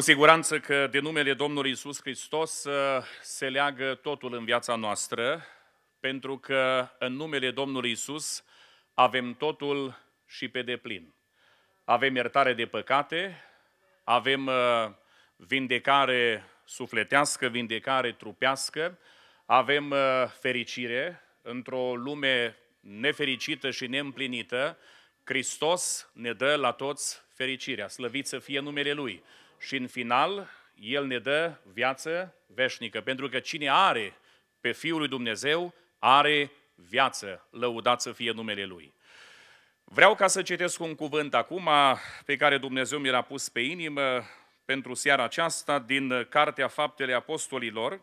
Cu siguranță că de numele Domnului Isus Hristos uh, se leagă totul în viața noastră, pentru că în numele Domnului Isus avem totul și pe deplin. Avem iertare de păcate, avem uh, vindecare sufletească, vindecare trupească, avem uh, fericire într-o lume nefericită și neîmplinită, Hristos ne dă la toți fericirea, slăvit să fie numele Lui și în final El ne dă viață veșnică, pentru că cine are pe Fiul lui Dumnezeu are viață, lăudat să fie numele Lui. Vreau ca să citesc un cuvânt acum pe care Dumnezeu mi l-a pus pe inimă pentru seara aceasta din Cartea Faptele Apostolilor,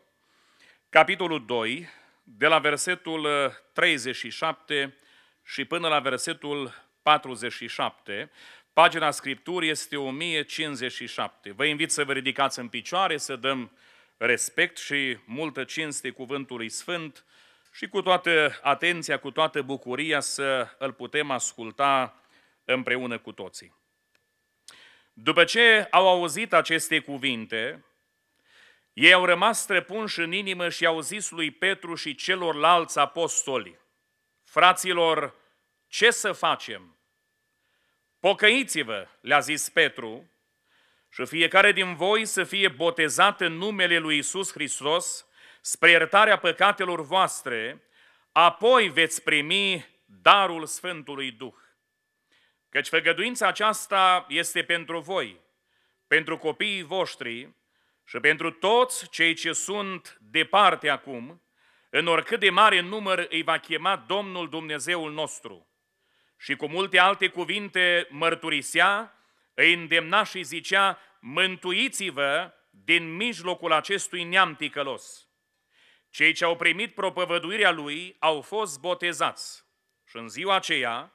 capitolul 2, de la versetul 37 și până la versetul 47, Pagina Scripturii este 1057. Vă invit să vă ridicați în picioare, să dăm respect și multă cinste cuvântului Sfânt și cu toată atenția, cu toată bucuria să îl putem asculta împreună cu toții. După ce au auzit aceste cuvinte, ei au rămas trepunși în inimă și au zis lui Petru și celorlalți apostoli, fraților, ce să facem? Pocăiți-vă, le-a zis Petru, și fiecare din voi să fie botezat în numele lui Isus Hristos spre iertarea păcatelor voastre, apoi veți primi darul Sfântului Duh. Căci făgăduința aceasta este pentru voi, pentru copiii voștri și pentru toți cei ce sunt departe acum, în oricât de mare număr îi va chema Domnul Dumnezeul nostru și cu multe alte cuvinte mărturisea, îi îndemna și zicea, mântuiți-vă din mijlocul acestui neam ticălos. Cei ce au primit propăvăduirea lui au fost botezați și în ziua aceea,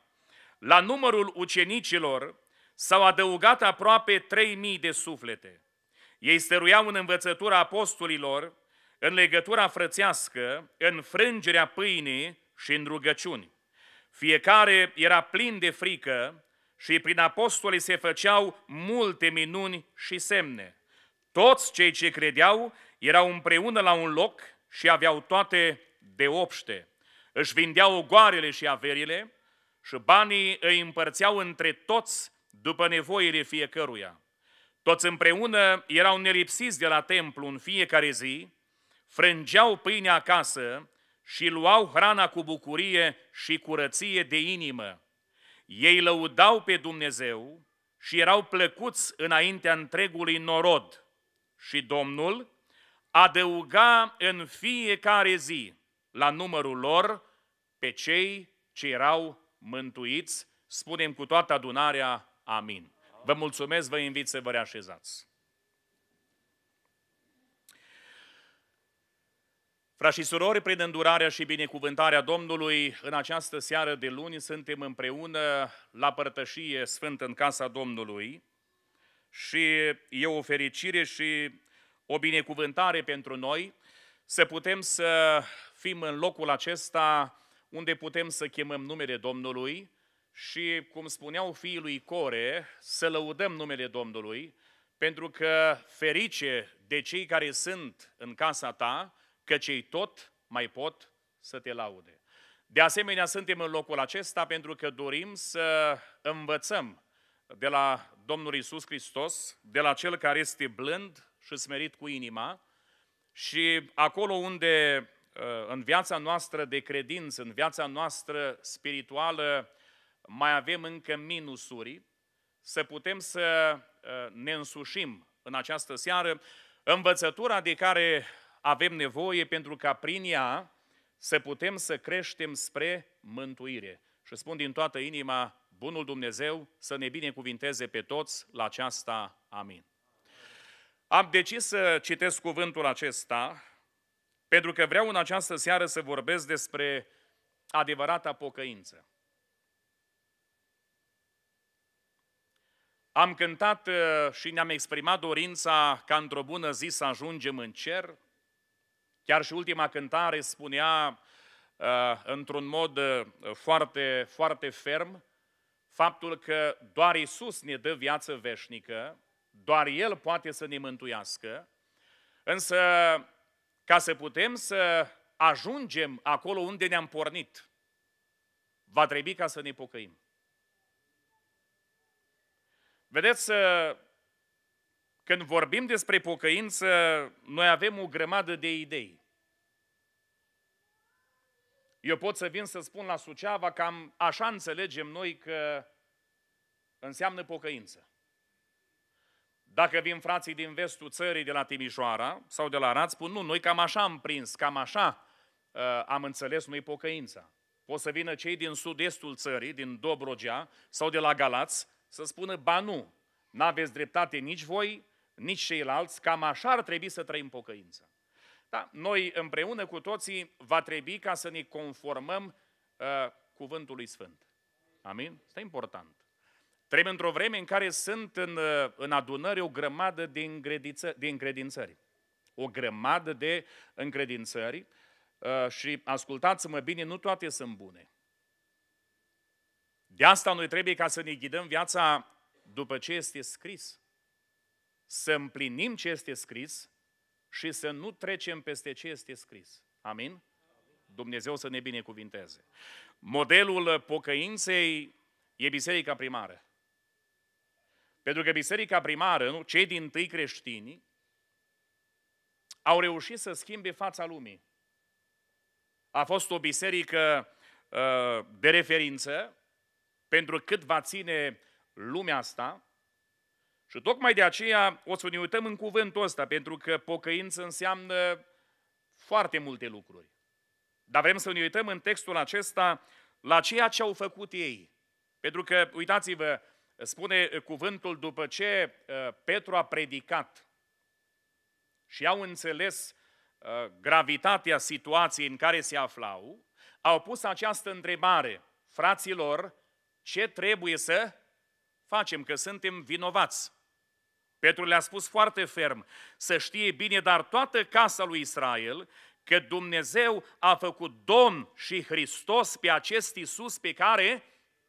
la numărul ucenicilor s-au adăugat aproape 3000 de suflete. Ei stăruiau în învățătura apostolilor, în legătura frățească, în frângerea pâinii și în rugăciuni. Fiecare era plin de frică și prin apostoli se făceau multe minuni și semne. Toți cei ce credeau erau împreună la un loc și aveau toate de obște. Își vindeau goarele și averile și banii îi împărțeau între toți după nevoile fiecăruia. Toți împreună erau nelipsiți de la templu în fiecare zi, frângeau pâinea acasă și luau hrana cu bucurie și curăție de inimă. Ei lăudau pe Dumnezeu și erau plăcuți înaintea întregului norod. Și Domnul adăuga în fiecare zi la numărul lor pe cei ce erau mântuiți. Spunem cu toată adunarea, amin. Vă mulțumesc, vă invit să vă reașezați. Frați și surori, prin îndurarea și binecuvântarea Domnului, în această seară de luni suntem împreună la părtășie sfânt în casa Domnului și e o fericire și o binecuvântare pentru noi să putem să fim în locul acesta unde putem să chemăm numele Domnului și, cum spuneau fiii lui Core, să lăudăm numele Domnului, pentru că ferice de cei care sunt în casa ta, că cei tot mai pot să te laude. De asemenea, suntem în locul acesta pentru că dorim să învățăm de la Domnul Isus Hristos, de la Cel care este blând și smerit cu inima și acolo unde uh, în viața noastră de credință, în viața noastră spirituală, mai avem încă minusuri, să putem să uh, ne însușim în această seară învățătura de care avem nevoie pentru ca prin ea să putem să creștem spre mântuire. Și spun din toată inima, bunul Dumnezeu să ne binecuvinteze pe toți la aceasta. Amin. Am decis să citesc cuvântul acesta pentru că vreau în această seară să vorbesc despre adevărata pocăință. Am cântat uh, și ne-am exprimat dorința ca într-o bună zi să ajungem în cer, Chiar și ultima cântare spunea uh, într-un mod uh, foarte, foarte ferm faptul că doar Isus ne dă viață veșnică, doar El poate să ne mântuiască, însă ca să putem să ajungem acolo unde ne-am pornit, va trebui ca să ne pocăim. Vedeți, uh, când vorbim despre pocăință, noi avem o grămadă de idei. Eu pot să vin să spun la Suceava cam așa înțelegem noi că înseamnă pocăință. Dacă vin frații din vestul țării, de la Timișoara sau de la Arad, spun, nu, noi cam așa am prins, cam așa uh, am înțeles noi pocăința. Pot să vină cei din sud-estul țării, din Dobrogea sau de la Galați, să spună, ba nu, n-aveți dreptate nici voi, nici ceilalți, cam așa ar trebui să trăim pocăința. Da, noi împreună cu toții va trebui ca să ne conformăm uh, cuvântului Sfânt. Amin? Asta e important. Trăim într-o vreme în care sunt în, uh, în adunări o grămadă de, îngrediță, de încredințări. O grămadă de încredințări uh, și ascultați-mă bine, nu toate sunt bune. De asta noi trebuie ca să ne ghidăm viața după ce este scris să împlinim ce este scris și să nu trecem peste ce este scris. Amin? Dumnezeu să ne binecuvinteze. Modelul pocăinței e biserica primară. Pentru că biserica primară, nu, cei din tâi creștini, au reușit să schimbe fața lumii. A fost o biserică uh, de referință pentru cât va ține lumea asta, și tocmai de aceea o să ne uităm în cuvântul ăsta, pentru că pocăință înseamnă foarte multe lucruri. Dar vrem să ne uităm în textul acesta la ceea ce au făcut ei. Pentru că, uitați-vă, spune cuvântul după ce uh, Petru a predicat și au înțeles uh, gravitatea situației în care se aflau, au pus această întrebare, fraților, ce trebuie să facem, că suntem vinovați. Petru le-a spus foarte ferm, să știe bine, dar toată casa lui Israel, că Dumnezeu a făcut Domn și Hristos pe acest Iisus pe care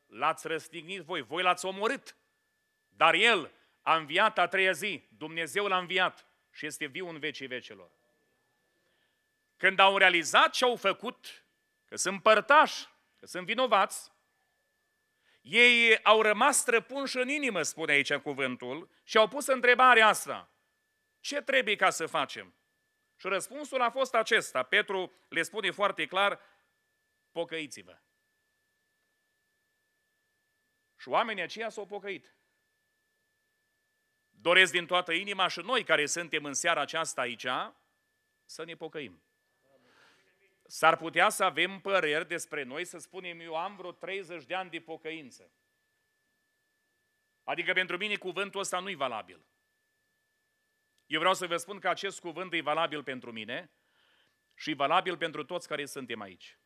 l-ați răstignit voi, voi l-ați omorât. Dar El a înviat a treia zi, Dumnezeu l-a înviat și este viu în vecii vecelor. Când au realizat ce au făcut, că sunt părtași, că sunt vinovați, ei au rămas străpunși în inimă, spune aici cuvântul, și au pus întrebarea asta. Ce trebuie ca să facem? Și răspunsul a fost acesta. Petru le spune foarte clar, pocăiți-vă. Și oamenii aceia s-au pocăit. Doresc din toată inima și noi care suntem în seara aceasta aici să ne pocăim. S-ar putea să avem păreri despre noi, să spunem, eu am vreo 30 de ani de pocăință. Adică pentru mine cuvântul ăsta nu-i valabil. Eu vreau să vă spun că acest cuvânt e valabil pentru mine și valabil pentru toți care suntem aici.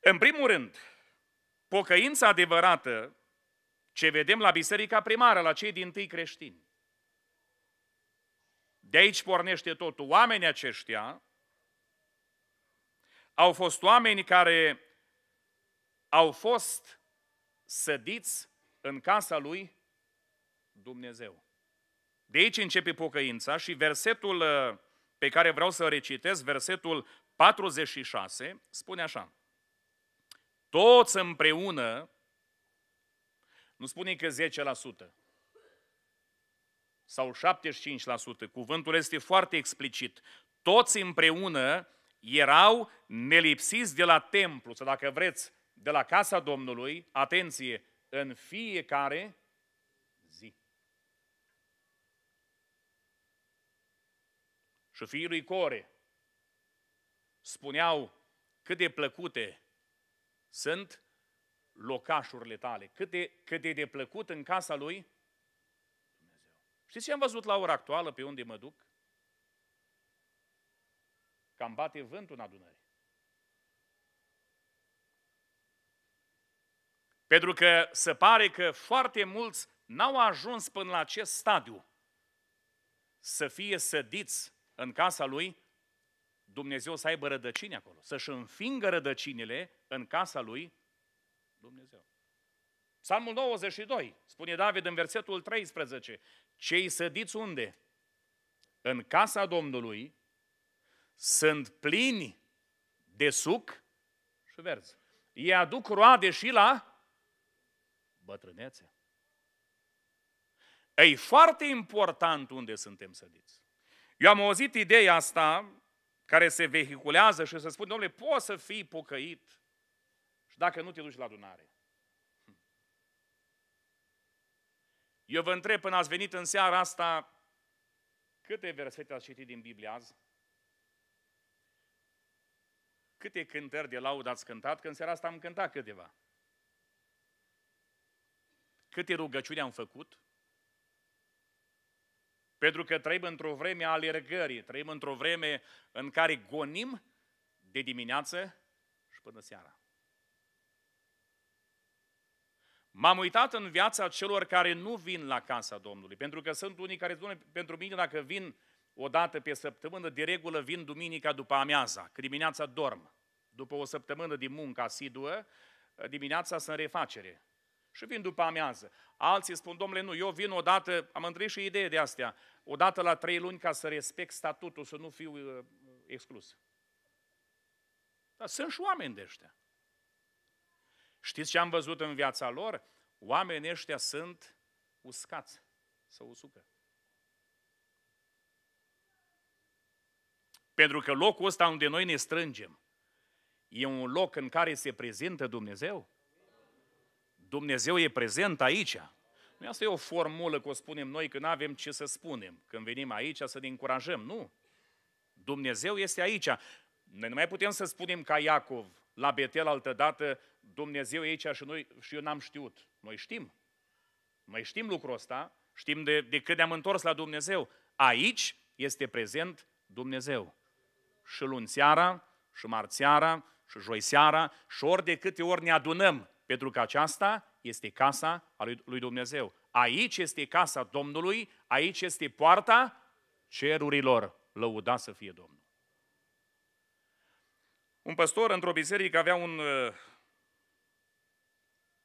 În primul rând, pocăința adevărată ce vedem la biserica primară, la cei din tâi creștini. De aici pornește totul. Oamenii aceștia, au fost oameni care au fost sădiți în casa lui Dumnezeu. De aici începe pocăința și versetul uh, pe care vreau să recitez, versetul 46, spune așa. Toți împreună, nu spune că 10% sau 75%, cuvântul este foarte explicit, toți împreună erau nelipsiți de la templu, sau dacă vreți, de la casa Domnului, atenție, în fiecare zi. Și fiii lui Core spuneau cât de plăcute sunt locașurile tale, cât de, cât de, de plăcut în casa lui Dumnezeu. Știți ce am văzut la ora actuală, pe unde mă duc? Cam bate vântul în adunări. Pentru că se pare că foarte mulți n-au ajuns până la acest stadiu să fie sădiți în casa lui, Dumnezeu să aibă rădăcini acolo, să-și înfingă rădăcinile în casa lui Dumnezeu. Psalmul 92, spune David în versetul 13, cei sădiți unde? În casa Domnului sunt plini de suc și verzi. Ei aduc roade și la bătrânețe. E foarte important unde suntem sădiți. Eu am auzit ideea asta care se vehiculează și se spune, domnule, poți să fii pocăit și dacă nu te duci la adunare. Eu vă întreb, până ați venit în seara asta, câte versete ați citit din Biblie azi? Câte cântări de laudă ați cântat, că în seara asta am cântat câteva. Câte rugăciuni am făcut? Pentru că trăim într-o vreme a alergării, trăim într-o vreme în care gonim de dimineață și până seara. M-am uitat în viața celor care nu vin la casa Domnului, pentru că sunt unii care spun, pentru mine dacă vin o dată pe săptămână, de regulă vin duminica după amiaza, că dimineața dorm. După o săptămână de muncă asiduă, dimineața sunt refacere. Și vin după amiază. Alții spun, domnule, nu, eu vin odată, am întâlnit și idee de astea, odată la trei luni ca să respect statutul, să nu fiu uh, exclus. Dar sunt și oameni de ăștia. Știți ce am văzut în viața lor? Oamenii ăștia sunt uscați, să usucă. Pentru că locul ăsta unde noi ne strângem e un loc în care se prezintă Dumnezeu. Dumnezeu e prezent aici. Nu asta e o formulă că o spunem noi că nu avem ce să spunem. Când venim aici să ne încurajăm. Nu. Dumnezeu este aici. Noi nu mai putem să spunem ca Iacov la Betel altădată, Dumnezeu e aici și, noi, și eu n-am știut. Noi știm. Noi știm lucrul ăsta, știm de, de când ne-am întors la Dumnezeu. Aici este prezent Dumnezeu și luni seara, și marți seara, și joi seara, și ori de câte ori ne adunăm, pentru că aceasta este casa a lui Dumnezeu. Aici este casa Domnului, aici este poarta cerurilor. Lăuda să fie Domnul. Un păstor într-o biserică avea un, uh,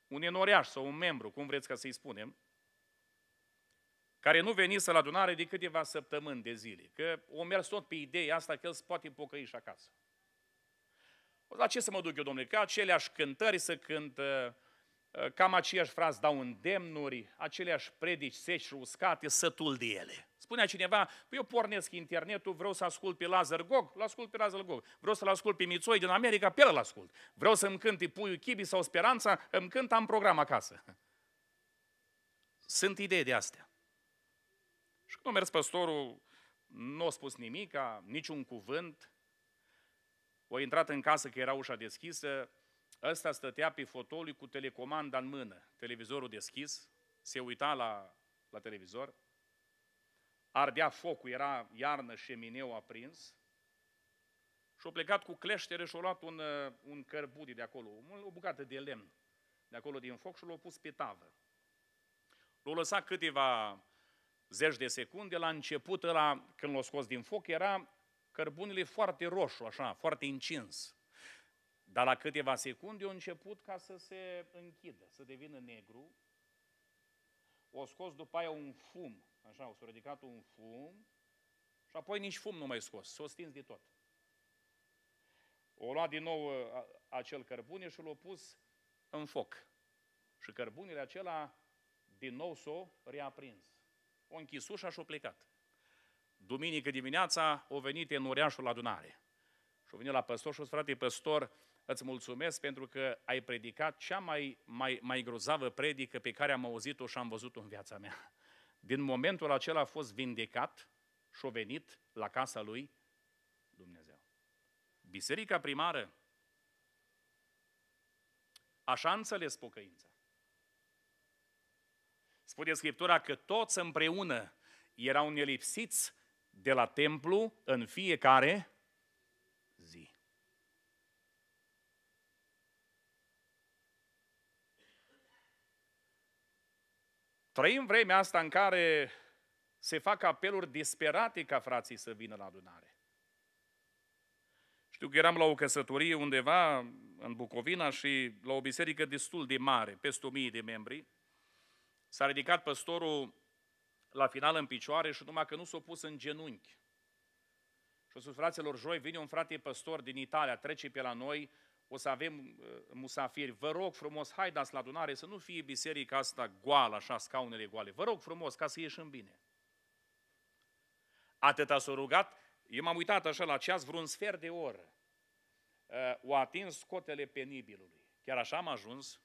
un enoriaș sau un membru, cum vreți ca să-i spunem, care nu venise la adunare de câteva săptămâni de zile. Că o mers tot pe ideea asta că el se poate pocăi și acasă. La ce să mă duc eu, domnule? Că aceleași cântări să cânt, ă, cam aceeași frază, dau îndemnuri, aceleași predici seci și uscate, sătul de ele. Spunea cineva, păi eu pornesc internetul, vreau să ascult pe Lazar Gog, l ascult pe Lazar Gog. Vreau să-l ascult pe Mițoi din America, pe ăla ascult. Vreau să-mi cânte Puiu Chibi sau Speranța, îmi cânt, am program acasă. Sunt idei de astea. Și când a mers păstorul, nu a spus nimic, niciun cuvânt, o intrat în casă că era ușa deschisă, ăsta stătea pe fotoliu cu telecomanda în mână, televizorul deschis, se uita la, la televizor, ardea focul, era iarnă, șemineu aprins, și-a plecat cu cleștere și-a luat un, uh, un cărbudi de acolo, o bucată de lemn de acolo din foc și l-a pus pe tavă. L-a lăsat câteva zeci de secunde, la început, ăla, când l-a scos din foc, era cărbunele foarte roșu, așa, foarte încins. Dar la câteva secunde a început ca să se închidă, să devină negru. O scos după aia un fum, așa, o s-a ridicat un fum și apoi nici fum nu mai scos, s-a stins de tot. O luat din nou acel cărbune și l-a pus în foc. Și cărbunele acela din nou s-a reaprins. O închis ușa și o plecat. Duminică dimineața o venit în orașul la adunare. Și o venit la păstor și o frate păstor, îți mulțumesc pentru că ai predicat cea mai, mai, mai grozavă predică pe care am auzit-o și am văzut-o în viața mea. Din momentul acela a fost vindecat și a venit la casa lui Dumnezeu. Biserica primară așa înțeles pocăința. Spune Scriptura că toți împreună erau nelipsiți de la templu în fiecare zi. Trăim vremea asta în care se fac apeluri disperate ca frații să vină la adunare. Știu că eram la o căsătorie undeva în Bucovina și la o biserică destul de mare, peste mie de membri, S-a ridicat păstorul la final în picioare și numai că nu s-a pus în genunchi. Și o spus, fraților, joi vine un frate păstor din Italia, trece pe la noi, o să avem uh, musafiri. Vă rog frumos, haidați la adunare să nu fie biserica asta goală, așa, scaunele goale. Vă rog frumos, ca să ieșim bine. Atâta s-a rugat, eu m-am uitat așa la ceas, vreun sfert de oră. Uh, o atins scotele penibilului. Chiar așa am ajuns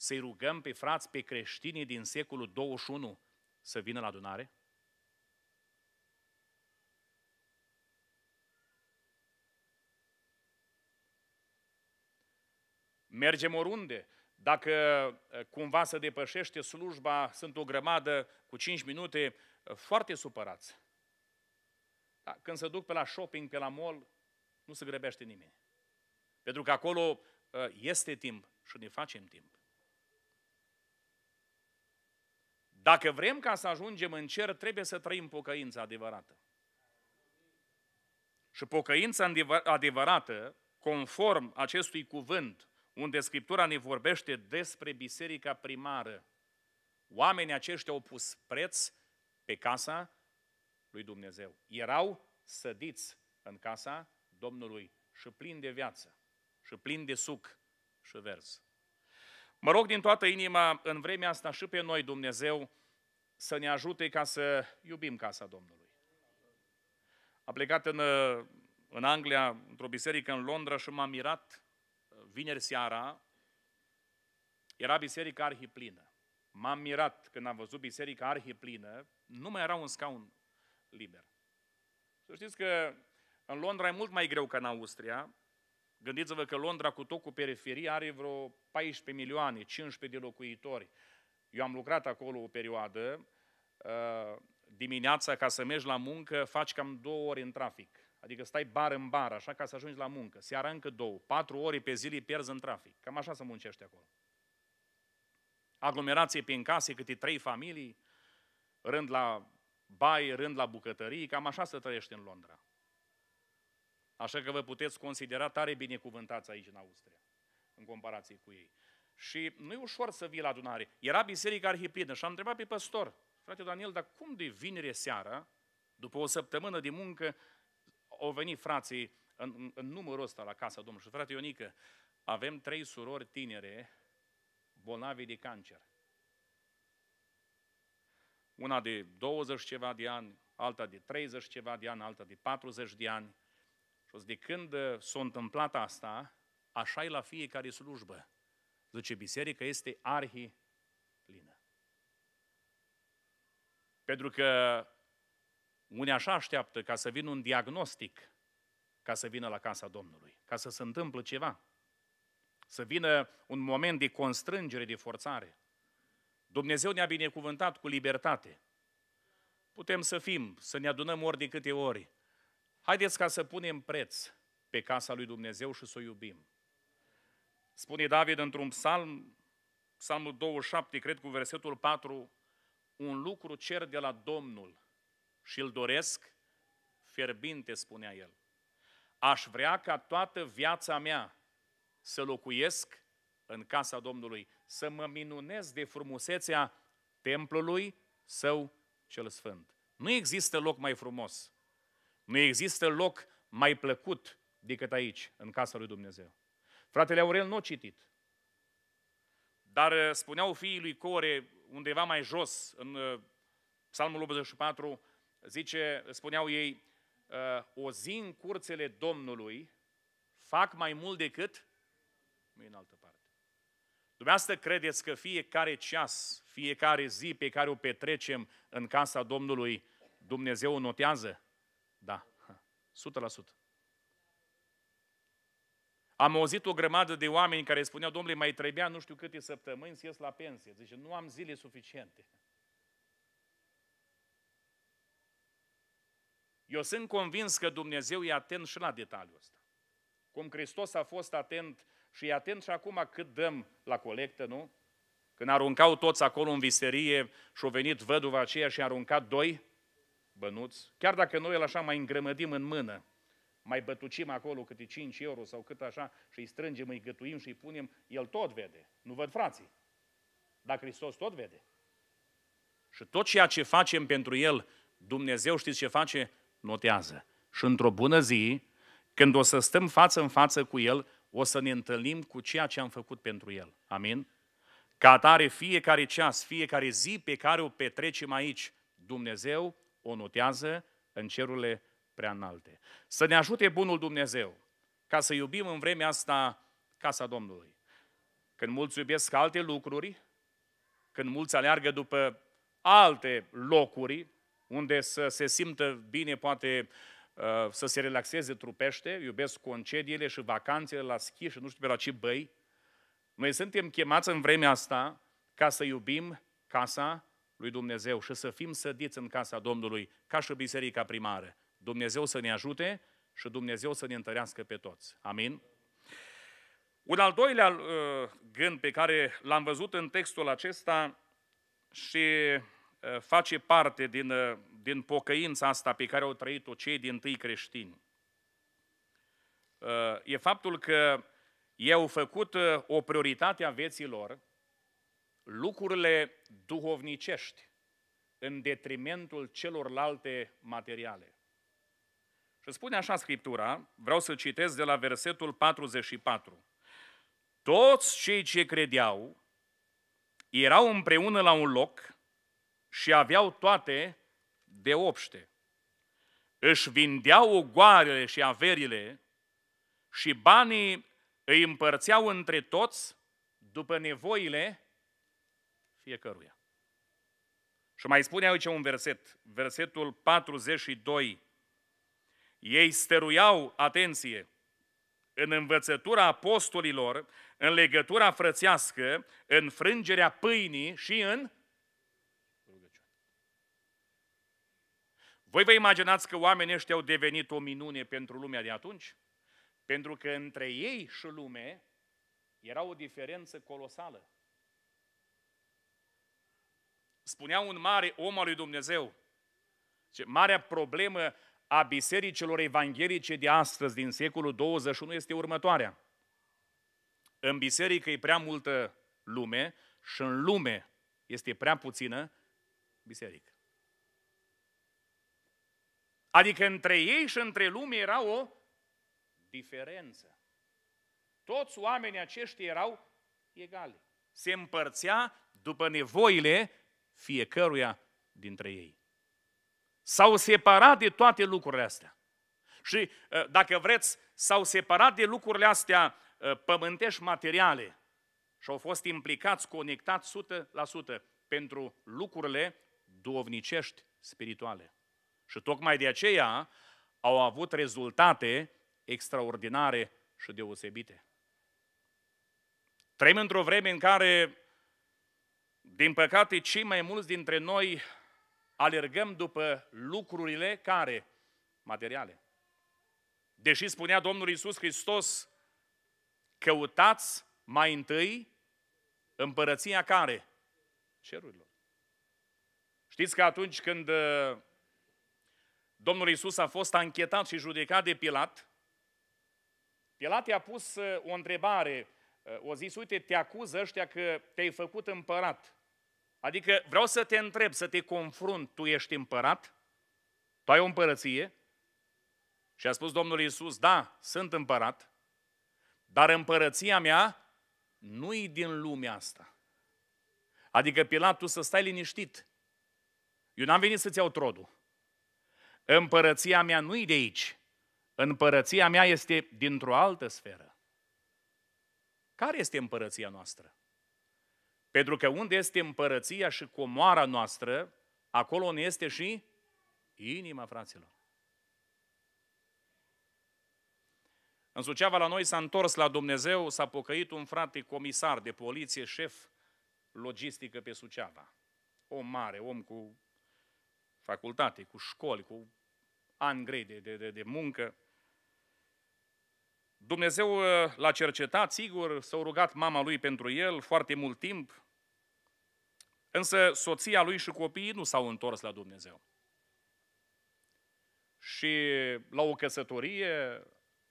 să-i rugăm pe frați, pe creștinii din secolul 21 să vină la adunare? Mergem oriunde. Dacă eh, cumva se depășește slujba, sunt o grămadă cu 5 minute, eh, foarte supărați. Da, când se duc pe la shopping, pe la mall, nu se grăbește nimeni. Pentru că acolo eh, este timp și ne facem timp. Dacă vrem ca să ajungem în cer, trebuie să trăim pocăința adevărată. Și pocăința adevărată, conform acestui cuvânt, unde Scriptura ne vorbește despre biserica primară, oamenii aceștia au pus preț pe casa lui Dumnezeu. Erau sădiți în casa Domnului și plini de viață, și plini de suc și vers. Mă rog din toată inima, în vremea asta și pe noi Dumnezeu să ne ajute ca să iubim casa Domnului. A plecat în, în Anglia, într-o biserică în Londra și m-am mirat uh, vineri seara, era biserica arhiplină. M-am mirat când am văzut biserica arhiplină, nu mai era un scaun liber. Să știți că în Londra e mult mai greu ca în Austria. Gândiți-vă că Londra cu tot cu periferie are vreo 14 milioane, 15 de locuitori. Eu am lucrat acolo o perioadă, uh, dimineața ca să mergi la muncă faci cam două ore în trafic. Adică stai bar în bar, așa ca să ajungi la muncă. Seara încă două, patru ore pe zi pierzi în trafic. Cam așa să muncești acolo. Aglomerație prin case, câte trei familii, rând la baie, rând la bucătării, cam așa să trăiești în Londra. Așa că vă puteți considera tare binecuvântați aici în Austria, în comparație cu ei. Și nu e ușor să vii la adunare. Era biserica arhiplină și am întrebat pe păstor, frate Daniel, dar cum de vinere seara, după o săptămână de muncă, au venit frații în, în numărul ăsta la casa Domnului. Și frate Ionică, avem trei surori tinere bolnavi de cancer. Una de 20 ceva de ani, alta de 30 ceva de ani, alta de 40 de ani. Și de când s-a întâmplat asta, așa e la fiecare slujbă. Zice, biserica este arhi plină. Pentru că unii așa așteaptă ca să vină un diagnostic, ca să vină la casa Domnului, ca să se întâmple ceva, să vină un moment de constrângere, de forțare. Dumnezeu ne-a binecuvântat cu libertate. Putem să fim, să ne adunăm ori de câte ori. Haideți ca să punem preț pe casa lui Dumnezeu și să o iubim. Spune David într-un psalm, psalmul 27, cred cu versetul 4, un lucru cer de la Domnul și îl doresc fierbinte, spunea el. Aș vrea ca toată viața mea să locuiesc în casa Domnului, să mă minunez de frumusețea templului său cel sfânt. Nu există loc mai frumos, nu există loc mai plăcut decât aici, în casa lui Dumnezeu. Fratele Aurel nu a citit. Dar uh, spuneau fiii lui Core, undeva mai jos, în uh, Psalmul 84, zice, spuneau ei, uh, o zi în curțele Domnului fac mai mult decât nu e în altă parte. Dumneavoastră credeți că fiecare ceas, fiecare zi pe care o petrecem în casa Domnului, Dumnezeu notează? Da, 100%. Am auzit o grămadă de oameni care spuneau, domnule, mai trebuia nu știu câte săptămâni să ies la pensie. Zice, nu am zile suficiente. Eu sunt convins că Dumnezeu e atent și la detaliul ăsta. Cum Hristos a fost atent și e atent și acum cât dăm la colectă, nu? Când aruncau toți acolo în viserie și au venit văduva aceea și a aruncat doi bănuți, chiar dacă noi îl așa mai îngrămădim în mână, mai bătucim acolo câte 5 euro sau cât așa și îi strângem, îi gătuim și îi punem, el tot vede. Nu văd frații. Dar Hristos tot vede. Și tot ceea ce facem pentru El, Dumnezeu știți ce face? Notează. Și într-o bună zi, când o să stăm față în față cu El, o să ne întâlnim cu ceea ce am făcut pentru El. Amin? Ca atare fiecare ceas, fiecare zi pe care o petrecem aici, Dumnezeu o notează în cerurile prea înalte. Să ne ajute Bunul Dumnezeu ca să iubim în vremea asta casa Domnului. Când mulți iubesc alte lucruri, când mulți aleargă după alte locuri unde să se simtă bine, poate uh, să se relaxeze trupește, iubesc concediile și vacanțele la schi și nu știu pe la ce băi. Noi suntem chemați în vremea asta ca să iubim casa lui Dumnezeu și să fim sădiți în casa Domnului, ca și biserica primară. Dumnezeu să ne ajute și Dumnezeu să ne întărească pe toți. Amin? Un al doilea uh, gând pe care l-am văzut în textul acesta și uh, face parte din, uh, din pocăința asta pe care au trăit-o cei din tâi creștini. E faptul că ei au făcut o prioritate a vieții lor lucrurile duhovnicești în detrimentul celorlalte materiale. Spune așa Scriptura, vreau să citesc de la versetul 44. Toți cei ce credeau erau împreună la un loc și aveau toate de obște. Își vindeau ogoarele și averile și banii îi împărțeau între toți după nevoile fiecăruia. Și mai spune aici un verset, versetul 42 ei stăruiau atenție în învățătura apostolilor, în legătura frățească, în frângerea pâinii și în Voi vă imaginați că oamenii ăștia au devenit o minune pentru lumea de atunci? Pentru că între ei și lume era o diferență colosală. Spunea un mare om al lui Dumnezeu, ce marea problemă a bisericilor evanghelice de astăzi, din secolul 21, este următoarea. În biserică e prea multă lume și în lume este prea puțină biserică. Adică între ei și între lume era o diferență. Toți oamenii aceștia erau egali. Se împărțea după nevoile fiecăruia dintre ei. S-au separat de toate lucrurile astea. Și, uh, dacă vreți, s-au separat de lucrurile astea uh, pământești materiale și au fost implicați, conectați 100% pentru lucrurile duovnicești spirituale. Și tocmai de aceea au avut rezultate extraordinare și deosebite. Trăim într-o vreme în care, din păcate, cei mai mulți dintre noi alergăm după lucrurile care? Materiale. Deși spunea Domnul Isus Hristos, căutați mai întâi împărăția care? Cerurilor. Știți că atunci când uh, Domnul Isus a fost anchetat și judecat de Pilat, Pilat i-a pus uh, o întrebare, uh, o zis, uite, te acuză ăștia că te-ai făcut împărat. Adică vreau să te întreb, să te confrunt, tu ești împărat? Tu ai o împărăție? Și a spus Domnul Iisus, da, sunt împărat, dar împărăția mea nu e din lumea asta. Adică, Pilat, tu să stai liniștit. Eu n-am venit să-ți iau trodul. Împărăția mea nu e de aici. Împărăția mea este dintr-o altă sferă. Care este împărăția noastră? Pentru că unde este împărăția și comoara noastră, acolo ne este și inima fraților. În Suceava la noi s-a întors la Dumnezeu, s-a pocăit un frate comisar de poliție, șef logistică pe Suceava. Om mare, om cu facultate, cu școli, cu ani grei de, de, de, de muncă. Dumnezeu uh, l-a cercetat, sigur, s-a rugat mama lui pentru el foarte mult timp, Însă soția lui și copiii nu s-au întors la Dumnezeu. Și la o căsătorie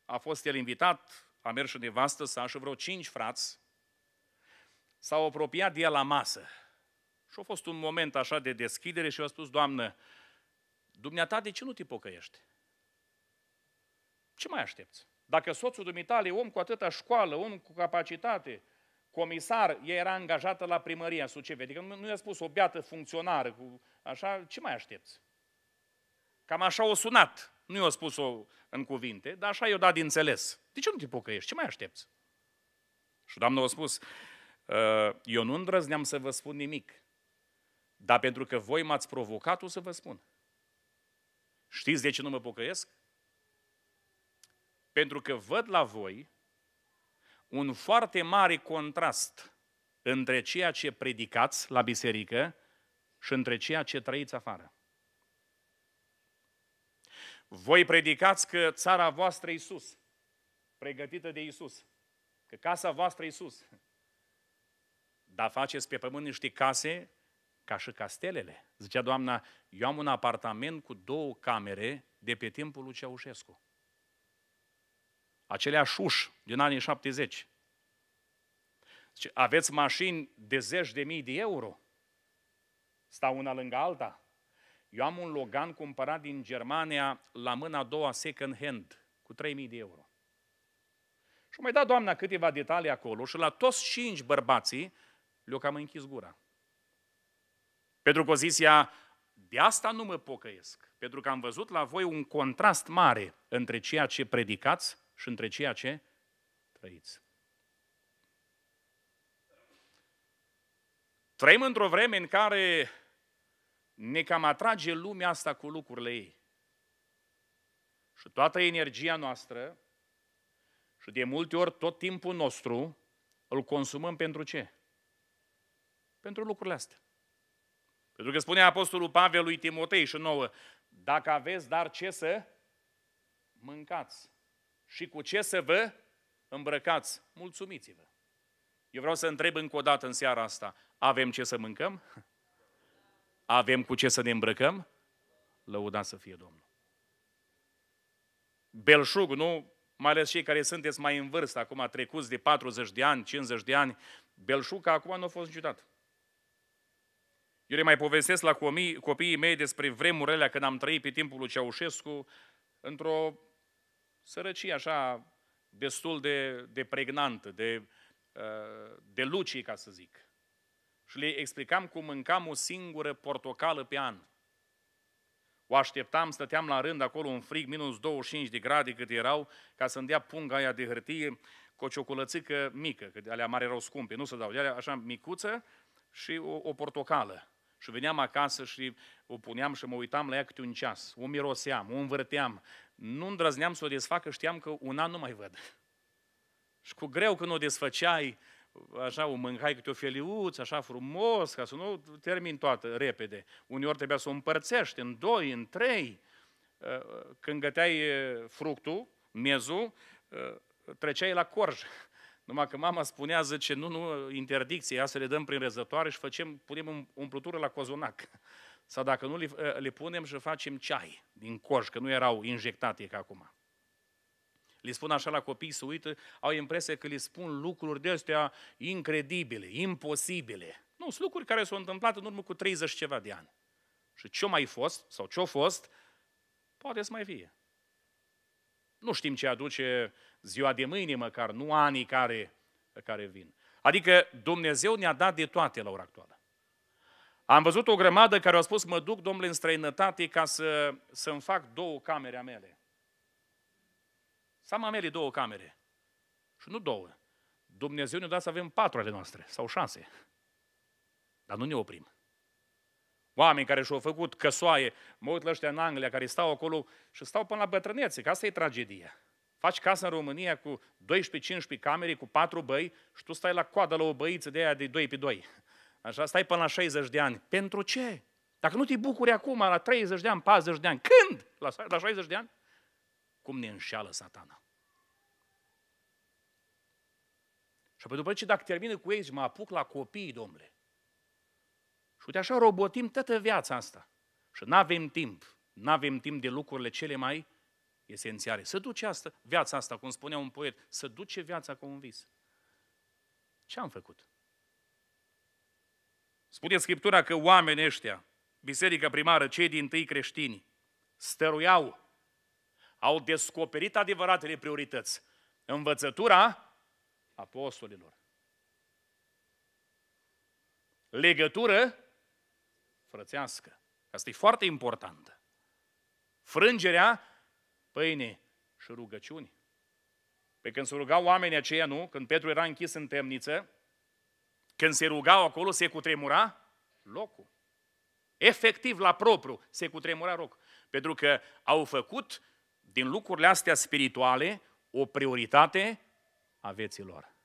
a fost el invitat, a mers și nevastă sa și vreo cinci frați, s-au apropiat de el la masă. Și a fost un moment așa de deschidere și a spus, Doamnă, dumneata, de ce nu te pocăiești? Ce mai aștepți? Dacă soțul dumitale e om cu atâta școală, om cu capacitate, comisar, ea era angajată la primăria Sucevi, adică nu, nu i-a spus o beată funcționară, cu, așa, ce mai aștepți? Cam așa o sunat, nu i-a spus-o în cuvinte, dar așa i-a dat din înțeles. De ce nu te pocăiești? Ce mai aștepți? Și doamna a spus, ă, eu nu îndrăzneam să vă spun nimic, dar pentru că voi m-ați provocat, o să vă spun. Știți de ce nu mă pocăiesc? Pentru că văd la voi un foarte mare contrast între ceea ce predicați la biserică și între ceea ce trăiți afară. Voi predicați că țara voastră e sus, pregătită de Isus, că casa voastră e sus. Dar faceți pe pământ niște case ca și castelele. Zicea doamna, eu am un apartament cu două camere de pe timpul lui Ceaușescu aceleași uși din anii 70. Zice, aveți mașini de zeci de mii de euro? Stau una lângă alta. Eu am un Logan cumpărat din Germania la mâna a doua second hand, cu 3.000 de euro. Și mai dat doamna câteva detalii acolo și la toți cinci bărbații le-o cam închis gura. Pentru că poziția de asta nu mă pocăiesc, pentru că am văzut la voi un contrast mare între ceea ce predicați și între ceea ce trăiți. Trăim într-o vreme în care ne cam atrage lumea asta cu lucrurile ei. Și toată energia noastră și de multe ori tot timpul nostru îl consumăm pentru ce? Pentru lucrurile astea. Pentru că spune Apostolul Pavel lui Timotei și nouă, dacă aveți dar ce să mâncați și cu ce să vă îmbrăcați. Mulțumiți-vă! Eu vreau să întreb încă o dată în seara asta, avem ce să mâncăm? Avem cu ce să ne îmbrăcăm? Lăudat să fie Domnul. Belșug, nu? Mai ales cei care sunteți mai în vârstă, acum trecuți de 40 de ani, 50 de ani, belșug acum nu a fost niciodată. Eu le mai povestesc la copiii mei despre vremurile alea când am trăit pe timpul lui Ceaușescu într-o sărăcie așa destul de, de pregnantă, de, uh, de lucie, ca să zic. Și le explicam cum mâncam o singură portocală pe an. O așteptam, stăteam la rând acolo un frig, minus 25 de grade cât erau, ca să-mi dea punga aia de hârtie cu o ciocolățică mică, că alea mari erau scumpe, nu se dau, de alea așa micuță și o, o portocală. Și veneam acasă și o puneam și mă uitam la ea câte un ceas. O miroseam, o învârteam, nu îndrăzneam să o desfac, că știam că un an nu mai văd. Și cu greu când o desfăceai, așa o mâncai câte o feliuță, așa frumos, ca să nu termin toată repede. Uneori trebuia să o împărțești în doi, în trei. Ă, când găteai ă, fructul, miezul, ă, treceai la corj. Numai că mama spunea, zice, nu, nu, interdicție, ia să le dăm prin rezătoare și facem, punem umplutură la cozonac. Sau dacă nu, le, eh, le punem și facem ceai din coș, că nu erau injectate ca acum. Le spun așa la copii, să uită, au impresia că le spun lucruri de astea incredibile, imposibile. Nu, sunt lucruri care s-au întâmplat în urmă cu 30 ceva de ani. Și ce mai fost, sau ce-o fost, poate să mai fie. Nu știm ce aduce ziua de mâine, măcar nu anii care, care vin. Adică Dumnezeu ne-a dat de toate la ora actuală. Am văzut o grămadă care a spus, mă duc, domnule, în străinătate ca să, să-mi fac două camere mele. Să am amele două camere. Și nu două. Dumnezeu ne-a dat să avem patru ale noastre, sau șase. Dar nu ne oprim. Oameni care și-au făcut căsoaie, mă uit la ăștia în Anglia, care stau acolo și stau până la bătrânețe, că asta e tragedia. Faci casă în România cu 12-15 camere, cu patru băi și tu stai la coadă la o băiță de aia de 2 pe 2. Așa, stai până la 60 de ani. Pentru ce? Dacă nu te bucuri acum, la 30 de ani, 40 de ani, când? La, la 60 de ani? Cum ne înșeală satana? Și apoi după ce dacă termină cu ei, mă apuc la copii, domnule. Și uite așa robotim toată viața asta. Și nu avem timp. Nu avem timp de lucrurile cele mai esențiale. Să duce asta, viața asta, cum spunea un poet, să duce viața ca un vis. Ce am făcut? Spune Scriptura că oamenii ăștia, biserica primară, cei din tâi creștini, stăruiau, au descoperit adevăratele priorități. Învățătura apostolilor. Legătură frățească. Asta e foarte importantă. Frângerea pâine și rugăciuni. Pe când se rugau oamenii aceia, nu? Când Petru era închis în temniță, când se rugau acolo, se cutremura locul. Efectiv, la propriu, se cutremura locul. Pentru că au făcut din lucrurile astea spirituale o prioritate a vieții lor.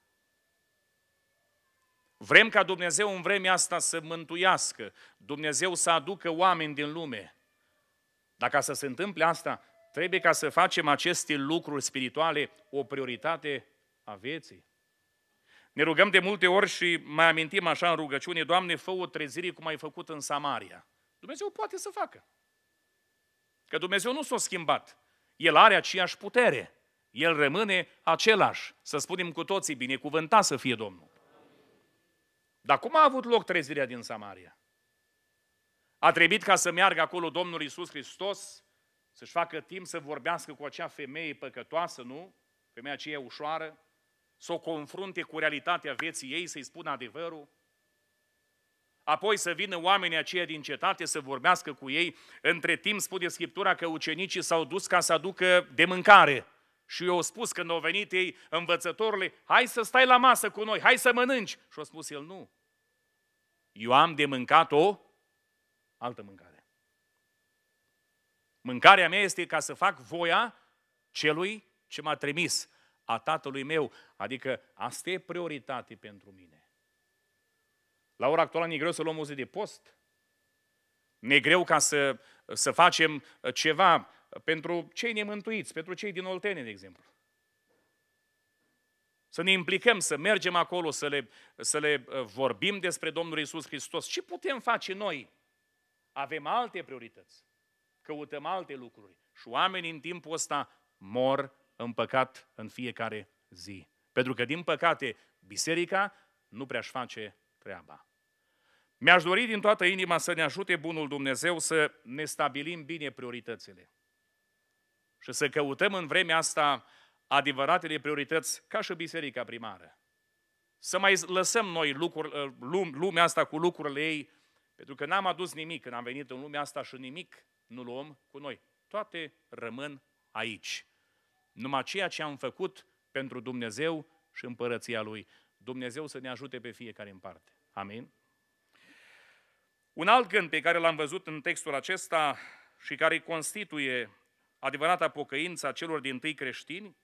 Vrem ca Dumnezeu în vremea asta să mântuiască, Dumnezeu să aducă oameni din lume. Dar ca să se întâmple asta, trebuie ca să facem aceste lucruri spirituale o prioritate a vieții. Ne rugăm de multe ori și mai amintim așa în rugăciune, Doamne, fă o trezire cum ai făcut în Samaria. Dumnezeu poate să facă. Că Dumnezeu nu s-a schimbat. El are aceeași putere. El rămâne același. Să spunem cu toții, binecuvântat să fie Domnul. Dar cum a avut loc trezirea din Samaria? A trebuit ca să meargă acolo Domnul Isus Hristos, să-și facă timp să vorbească cu acea femeie păcătoasă, nu? Femeia aceea ușoară, să o confrunte cu realitatea vieții ei, să-i spună adevărul, apoi să vină oamenii aceia din cetate să vorbească cu ei. Între timp spune Scriptura că ucenicii s-au dus ca să aducă de mâncare. Și eu au spus când au venit ei, învățătorile, hai să stai la masă cu noi, hai să mănânci. Și a spus el, nu. Eu am de mâncat o altă mâncare. Mâncarea mea este ca să fac voia celui ce m-a trimis a tatălui meu. Adică asta e prioritate pentru mine. La ora actuală ne e greu să luăm o zi de post. Ne e greu ca să, să facem uh, ceva pentru cei nemântuiți, pentru cei din Oltene, de exemplu. Să ne implicăm, să mergem acolo, să le, să le uh, vorbim despre Domnul Isus Hristos. Ce putem face noi? Avem alte priorități. Căutăm alte lucruri. Și oamenii în timpul ăsta mor în păcat în fiecare zi. Pentru că, din păcate, biserica nu prea își face treaba. Mi-aș dori din toată inima să ne ajute Bunul Dumnezeu să ne stabilim bine prioritățile și să căutăm în vremea asta adevăratele priorități, ca și biserica primară. Să mai lăsăm noi lucruri, ă, lumea asta cu lucrurile ei, pentru că n-am adus nimic când am venit în lumea asta și nimic nu luăm cu noi. Toate rămân aici numai ceea ce am făcut pentru Dumnezeu și împărăția Lui. Dumnezeu să ne ajute pe fiecare în parte. Amin? Un alt gând pe care l-am văzut în textul acesta și care constituie adevărata pocăință a celor din tâi creștini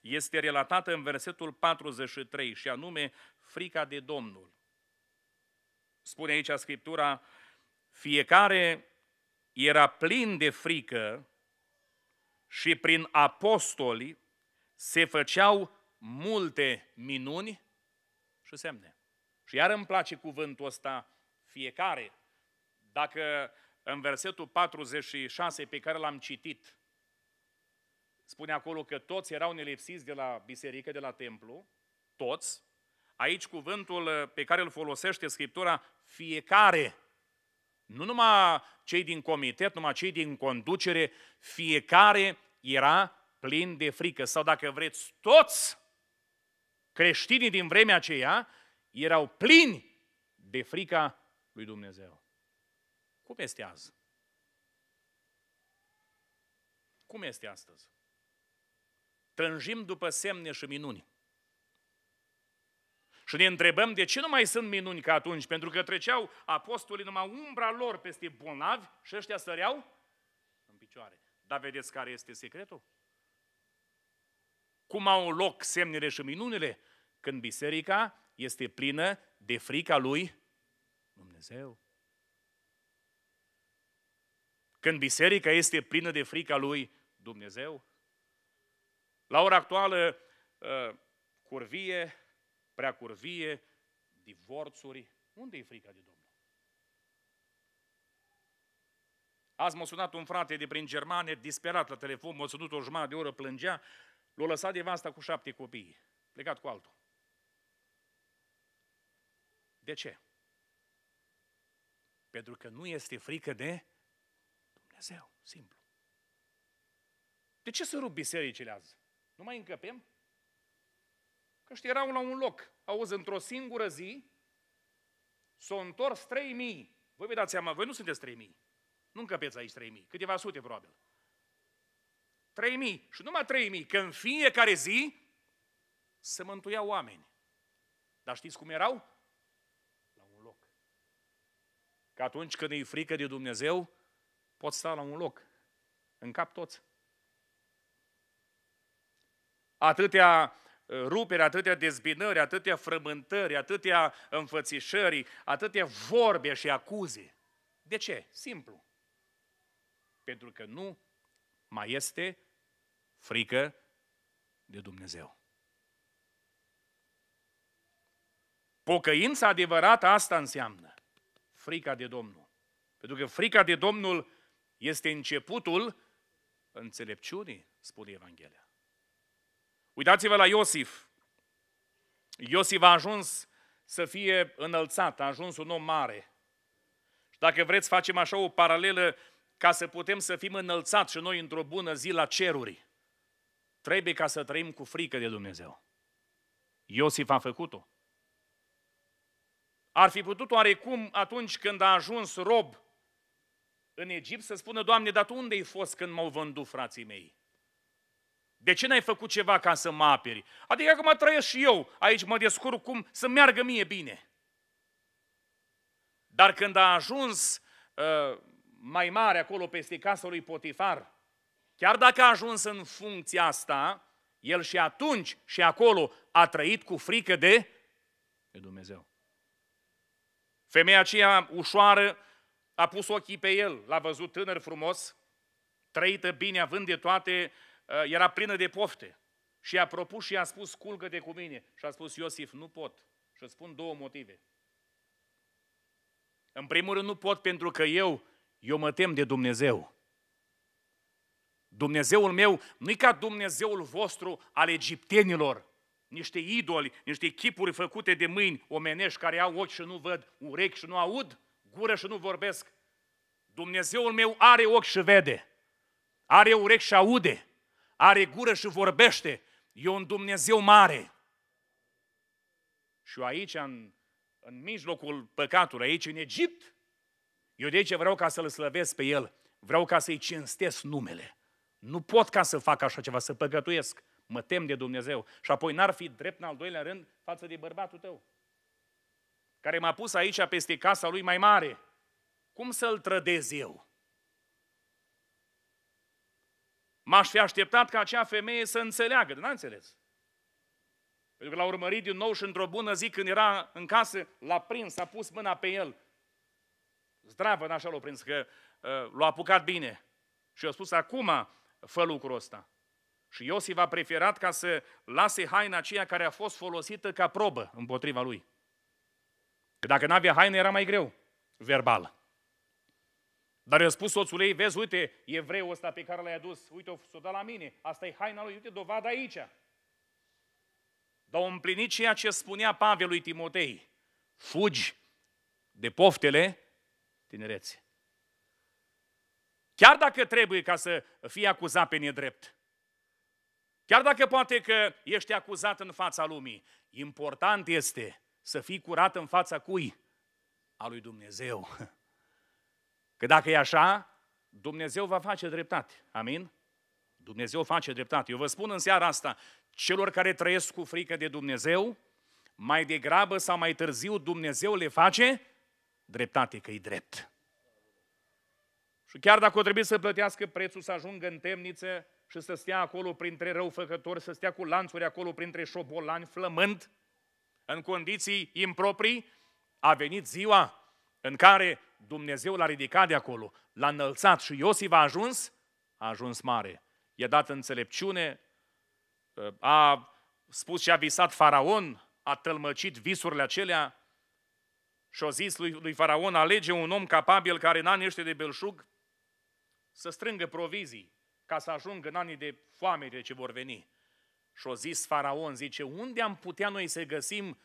este relatată în versetul 43 și anume frica de Domnul. Spune aici Scriptura, fiecare era plin de frică și prin apostoli se făceau multe minuni și semne. Și iar îmi place cuvântul ăsta fiecare. Dacă în versetul 46 pe care l-am citit, spune acolo că toți erau nelipsiți de la biserică, de la templu, toți, aici cuvântul pe care îl folosește Scriptura, fiecare nu numai cei din comitet, numai cei din conducere, fiecare era plin de frică. Sau dacă vreți, toți creștinii din vremea aceea erau plini de frica lui Dumnezeu. Cum este azi? Cum este astăzi? Trânjim după semne și minuni. Și ne întrebăm de ce nu mai sunt minuni ca atunci, pentru că treceau apostolii numai umbra lor peste bolnavi și ăștia săreau în picioare. Dar vedeți care este secretul? Cum au loc semnele și minunile? Când biserica este plină de frica lui Dumnezeu. Când biserica este plină de frica lui Dumnezeu. La ora actuală, uh, curvie, prea curvie, divorțuri. Unde e frica de Domnul? Azi m-a sunat un frate de prin Germania, disperat la telefon, m-a sunat o jumătate de oră, plângea, l-a lăsat asta cu șapte copii, plecat cu altul. De ce? Pentru că nu este frică de Dumnezeu, simplu. De ce să rup bisericile azi? Nu mai încăpem? Că știi, erau la un loc. Auzi, într-o singură zi s-au o întors 3.000. Voi vă dați seama, voi nu sunteți 3.000. Nu încăpeți aici 3.000, câteva sute probabil. 3.000 și numai 3.000, că în fiecare zi se mântuiau oameni. Dar știți cum erau? La un loc. Că atunci când îi frică de Dumnezeu, pot sta la un loc. În cap toți. Atâtea rupere, atâtea dezbinări, atâtea frământări, atâtea înfățișări, atâtea vorbe și acuze. De ce? Simplu. Pentru că nu mai este frică de Dumnezeu. Pocăința adevărată asta înseamnă frica de Domnul. Pentru că frica de Domnul este începutul înțelepciunii, spune Evanghelia. Uitați-vă la Iosif. Iosif a ajuns să fie înălțat, a ajuns un om mare. Și dacă vreți, facem așa o paralelă ca să putem să fim înălțați și noi într-o bună zi la ceruri. Trebuie ca să trăim cu frică de Dumnezeu. Iosif a făcut-o. Ar fi putut oarecum atunci când a ajuns rob în Egipt să spună, Doamne, dar tu unde ai fost când m-au vândut frații mei? De ce n-ai făcut ceva ca să mă aperi? Adică acum trăiesc și eu, aici mă descurc cum să meargă mie bine. Dar când a ajuns uh, mai mare acolo peste casa lui Potifar, chiar dacă a ajuns în funcția asta, el și atunci și acolo a trăit cu frică de, de Dumnezeu. Femeia aceea ușoară a pus ochii pe el, l-a văzut tânăr frumos, trăită bine, având de toate, Uh, era plină de pofte. Și i-a propus și i-a spus, culcă de cu mine. Și a spus, Iosif, nu pot. Și îți spun două motive. În primul rând, nu pot pentru că eu, eu mă tem de Dumnezeu. Dumnezeul meu nu e ca Dumnezeul vostru al egiptenilor, niște idoli, niște chipuri făcute de mâini omenești care au ochi și nu văd, urechi și nu aud, gură și nu vorbesc. Dumnezeul meu are ochi și vede, are urechi și aude, are gură și vorbește. E un Dumnezeu mare. Și eu aici, în, în mijlocul păcatului, aici în Egipt, eu de aici vreau ca să-L slăvesc pe El. Vreau ca să-i cinstesc numele. Nu pot ca să fac așa ceva, să păcătuiesc. Mă tem de Dumnezeu. Și apoi n-ar fi drept în al doilea rând față de bărbatul tău, care m-a pus aici peste casa lui mai mare. Cum să-l trădez eu? M-aș fi așteptat ca acea femeie să înțeleagă, dar n-a înțeles. Pentru că l-a urmărit din nou și într-o bună zi când era în casă, l-a prins, a pus mâna pe el. Zdravă, așa l-a prins, că uh, l-a apucat bine. Și a spus, acum fă lucrul ăsta. Și Iosif a preferat ca să lase haina aceea care a fost folosită ca probă împotriva lui. Că dacă n-avea haină era mai greu, verbal. Dar i-a spus soțul ei, vezi, uite, evreul ăsta pe care l-ai adus, uite, s-o dat la mine, asta e haina lui, uite, dovada aici. Dar au împlinit ceea ce spunea Pavel lui Timotei. Fugi de poftele tinerețe. Chiar dacă trebuie ca să fii acuzat pe nedrept, chiar dacă poate că ești acuzat în fața lumii, important este să fii curat în fața cui? A lui Dumnezeu. Că dacă e așa, Dumnezeu va face dreptate. Amin? Dumnezeu face dreptate. Eu vă spun în seara asta, celor care trăiesc cu frică de Dumnezeu, mai degrabă sau mai târziu Dumnezeu le face dreptate, că e drept. Și chiar dacă o trebuie să plătească prețul să ajungă în temniță și să stea acolo printre răufăcători, să stea cu lanțuri acolo printre șobolani, flămând, în condiții improprii, a venit ziua în care Dumnezeu l-a ridicat de acolo, l-a înălțat și Iosif a ajuns, a ajuns mare. I-a dat înțelepciune, a spus și a visat faraon, a tălmăcit visurile acelea și a zis lui, lui faraon, alege un om capabil care în anii de belșug să strângă provizii ca să ajungă în anii de de ce vor veni. Și-o zis faraon, zice, unde am putea noi să găsim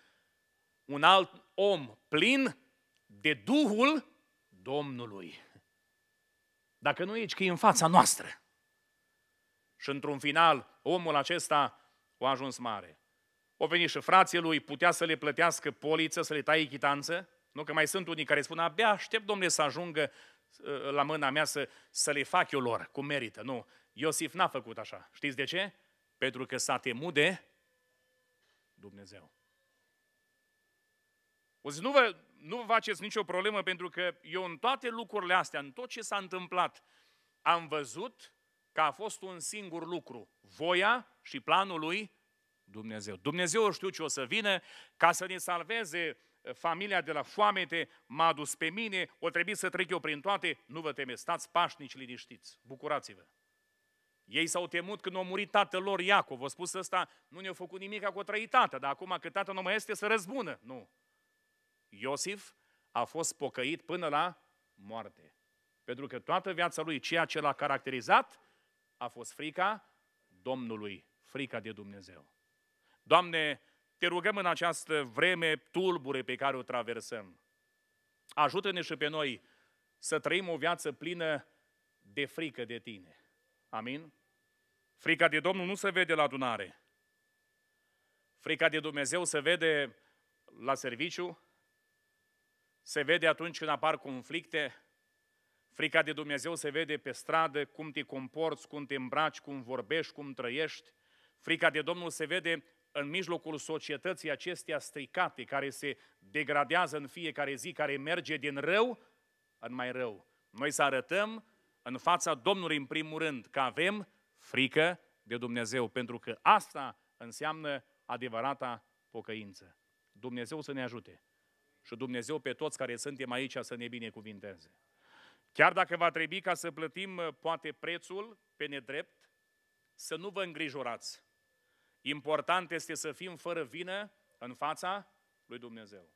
un alt om plin de Duhul Domnului. Dacă nu ești, că e în fața noastră. Și într-un final, omul acesta a ajuns mare. O venit și frații lui, putea să le plătească poliță, să le taie chitanță. Nu că mai sunt unii care spun, abia aștept, domnule, să ajungă uh, la mâna mea să, să le fac eu lor, cum merită. Nu, Iosif n-a făcut așa. Știți de ce? Pentru că s-a temut de Dumnezeu. O zi, nu vă, nu vă faceți nicio problemă pentru că eu în toate lucrurile astea, în tot ce s-a întâmplat, am văzut că a fost un singur lucru, voia și planul lui Dumnezeu. Dumnezeu știu ce o să vină ca să ne salveze eh, familia de la foamete, m-a dus pe mine, o trebuie să trec eu prin toate, nu vă temeți, stați pașnici liniștiți, bucurați-vă. Ei s-au temut când a murit tatăl lor Iacov, vă spus ăsta, nu ne-a făcut nimic cu o trăitată, dar acum că tatăl nu mai este să răzbună. Nu, Iosif a fost pocăit până la moarte. Pentru că toată viața lui, ceea ce l-a caracterizat, a fost frica Domnului, frica de Dumnezeu. Doamne, te rugăm în această vreme tulbure pe care o traversăm. Ajută-ne și pe noi să trăim o viață plină de frică de tine. Amin? Frica de Domnul nu se vede la adunare. Frica de Dumnezeu se vede la serviciu, se vede atunci când apar conflicte, frica de Dumnezeu se vede pe stradă, cum te comporți, cum te îmbraci, cum vorbești, cum trăiești. Frica de Domnul se vede în mijlocul societății acestea stricate, care se degradează în fiecare zi, care merge din rău în mai rău. Noi să arătăm în fața Domnului, în primul rând, că avem frică de Dumnezeu, pentru că asta înseamnă adevărata pocăință. Dumnezeu să ne ajute! Și Dumnezeu pe toți care suntem aici să ne binecuvinteze. Chiar dacă va trebui ca să plătim uh, poate prețul pe nedrept, să nu vă îngrijorați. Important este să fim fără vină în fața lui Dumnezeu.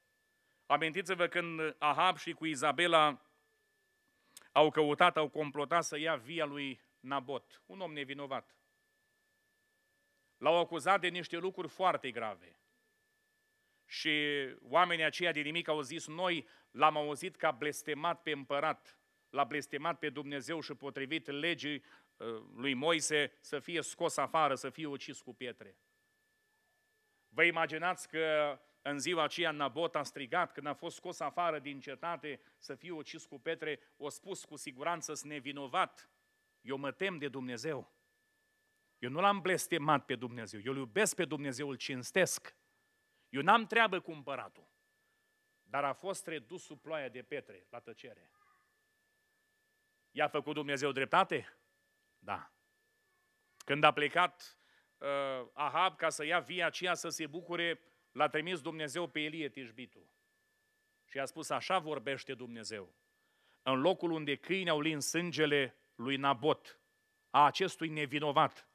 Amintiți-vă când Ahab și cu Izabela au căutat, au complotat să ia via lui Nabot, un om nevinovat. L-au acuzat de niște lucruri foarte grave. Și oamenii aceia de nimic au zis, noi l-am auzit că a blestemat pe împărat, l-a blestemat pe Dumnezeu și potrivit legii ă, lui Moise să fie scos afară, să fie ucis cu pietre. Vă imaginați că în ziua aceea Nabot a strigat, când a fost scos afară din cetate să fie ucis cu pietre, o spus cu siguranță sunt nevinovat. Eu mă tem de Dumnezeu. Eu nu l-am blestemat pe Dumnezeu, eu îl iubesc pe Dumnezeu, îl cinstesc. Eu n-am treabă cu împăratul. Dar a fost redus sub ploaia de pietre, la tăcere. I-a făcut Dumnezeu dreptate? Da. Când a plecat uh, Ahab ca să ia via aceea să se bucure, l-a trimis Dumnezeu pe Elie Tijbitu. Și a spus, așa vorbește Dumnezeu. În locul unde câinii au lins sângele lui Nabot, a acestui nevinovat,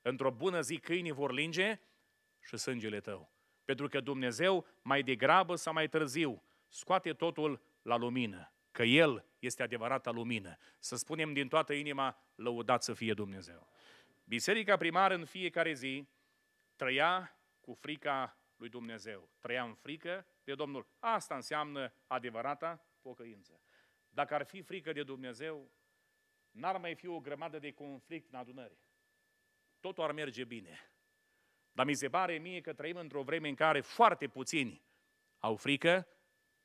într-o bună zi câinii vor linge și sângele tău. Pentru că Dumnezeu, mai degrabă sau mai târziu, scoate totul la lumină. Că El este adevărata lumină. Să spunem din toată inima, lăudat să fie Dumnezeu. Biserica primară în fiecare zi trăia cu frica lui Dumnezeu. Trăia în frică de Domnul. Asta înseamnă adevărata pocăință. Dacă ar fi frică de Dumnezeu, n-ar mai fi o grămadă de conflict în adunări. Totul ar merge bine. Dar mi se pare mie că trăim într-o vreme în care foarte puțini au frică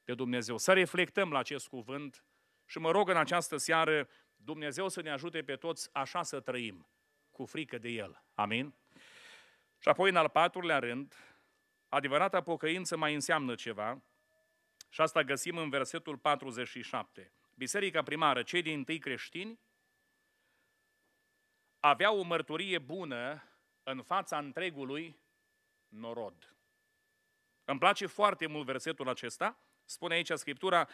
de Dumnezeu. Să reflectăm la acest cuvânt și mă rog în această seară Dumnezeu să ne ajute pe toți așa să trăim, cu frică de El. Amin? Și apoi, în al patrulea rând, adevărata pocăință mai înseamnă ceva și asta găsim în versetul 47. Biserica primară, cei din tâi creștini, aveau o mărturie bună în fața întregului norod. Îmi place foarte mult versetul acesta, spune aici Scriptura,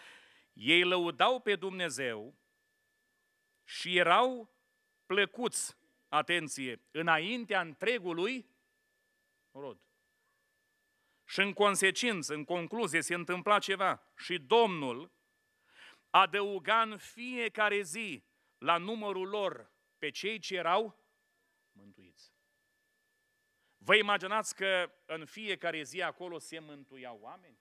ei lăudau pe Dumnezeu și erau plăcuți, atenție, înaintea întregului norod. Și în consecință, în concluzie, se întâmpla ceva. Și Domnul adăuga în fiecare zi la numărul lor pe cei ce erau Vă imaginați că în fiecare zi acolo se mântuiau oameni?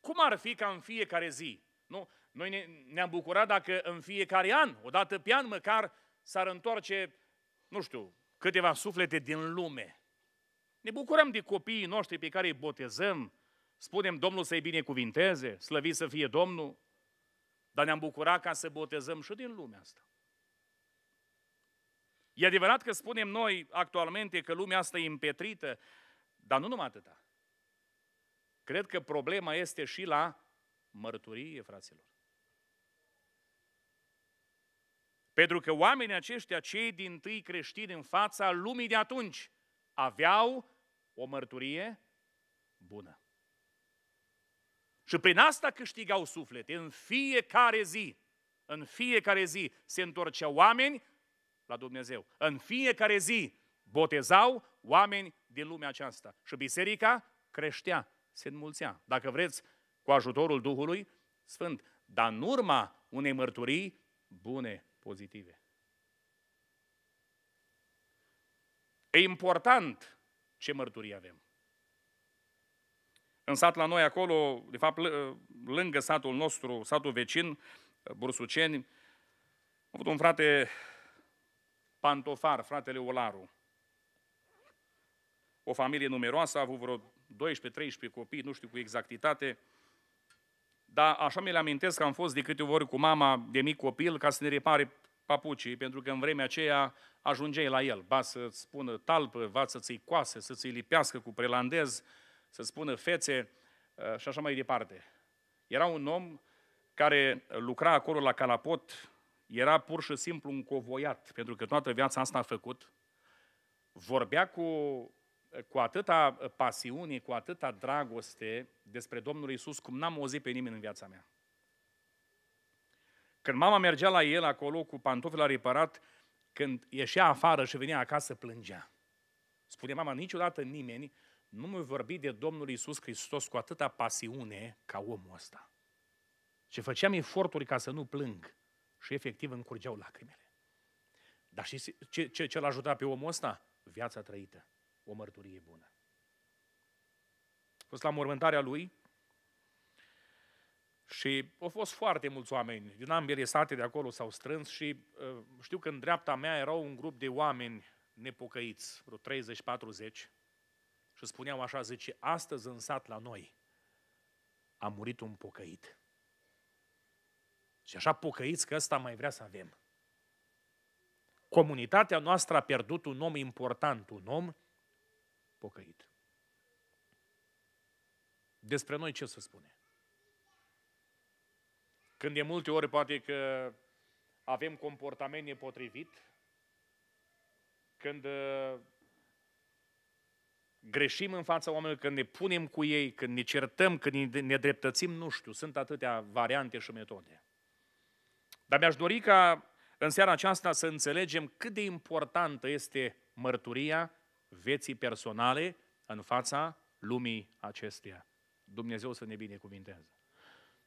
Cum ar fi ca în fiecare zi? Nu? Noi ne, ne-am bucurat dacă în fiecare an, odată pe an măcar, s-ar întoarce, nu știu, câteva suflete din lume. Ne bucurăm de copiii noștri pe care îi botezăm, spunem Domnul să-i binecuvinteze, slăvit să fie Domnul, dar ne-am bucurat ca să botezăm și din lumea asta. E adevărat că spunem noi actualmente că lumea asta e împetrită, dar nu numai atâta. Cred că problema este și la mărturie, fraților. Pentru că oamenii aceștia, cei din tâi creștini în fața lumii de atunci, aveau o mărturie bună. Și prin asta câștigau suflete în fiecare zi. În fiecare zi se întorceau oameni la Dumnezeu. În fiecare zi botezau oameni din lumea aceasta. Și biserica creștea, se înmulțea. Dacă vreți, cu ajutorul Duhului Sfânt, dar în urma unei mărturii bune, pozitive. E important ce mărturii avem. În sat la noi acolo, de fapt lângă satul nostru, satul vecin, Bursuceni, am avut un frate Pantofar, fratele Olaru. O familie numeroasă, a avut vreo 12-13 copii, nu știu cu exactitate, dar așa mi-l amintesc că am fost de câte ori cu mama de mic copil ca să ne repare papucii, pentru că în vremea aceea ajungeai la el. Ba să-ți spună talpă, va să-ți coase, să-ți lipească cu prelandez, să-ți spună fețe ă, și așa mai departe. Era un om care lucra acolo la Calapot, era pur și simplu un covoiat, pentru că toată viața asta a făcut. Vorbea cu, cu atâta pasiune, cu atâta dragoste despre Domnul Isus, cum n-am auzit pe nimeni în viața mea. Când mama mergea la el acolo cu pantofii la reparat, când ieșea afară și venea acasă, plângea. Spune mama, niciodată nimeni nu mi-a vorbit de Domnul Isus Hristos cu atâta pasiune ca omul ăsta. Și făceam eforturi ca să nu plâng și efectiv curgeau lacrimile. Dar și ce, ce, ce l-a ajutat pe omul ăsta? Viața trăită, o mărturie bună. A fost la mormântarea lui și au fost foarte mulți oameni. Din ambele sate de acolo s-au strâns și ă, știu că în dreapta mea erau un grup de oameni nepocăiți, vreo 30-40, și spuneau așa, zice, astăzi în sat la noi a murit un pocăit. Și așa pocăiți că ăsta mai vrea să avem. Comunitatea noastră a pierdut un om important, un om pocăit. Despre noi ce să spune? Când de multe ori poate că avem comportament nepotrivit, când uh, greșim în fața oamenilor, când ne punem cu ei, când ne certăm, când ne dreptățim, nu știu, sunt atâtea variante și metode. Dar mi-aș dori ca în seara aceasta să înțelegem cât de importantă este mărturia vieții personale în fața lumii acesteia. Dumnezeu să ne binecuvinteze.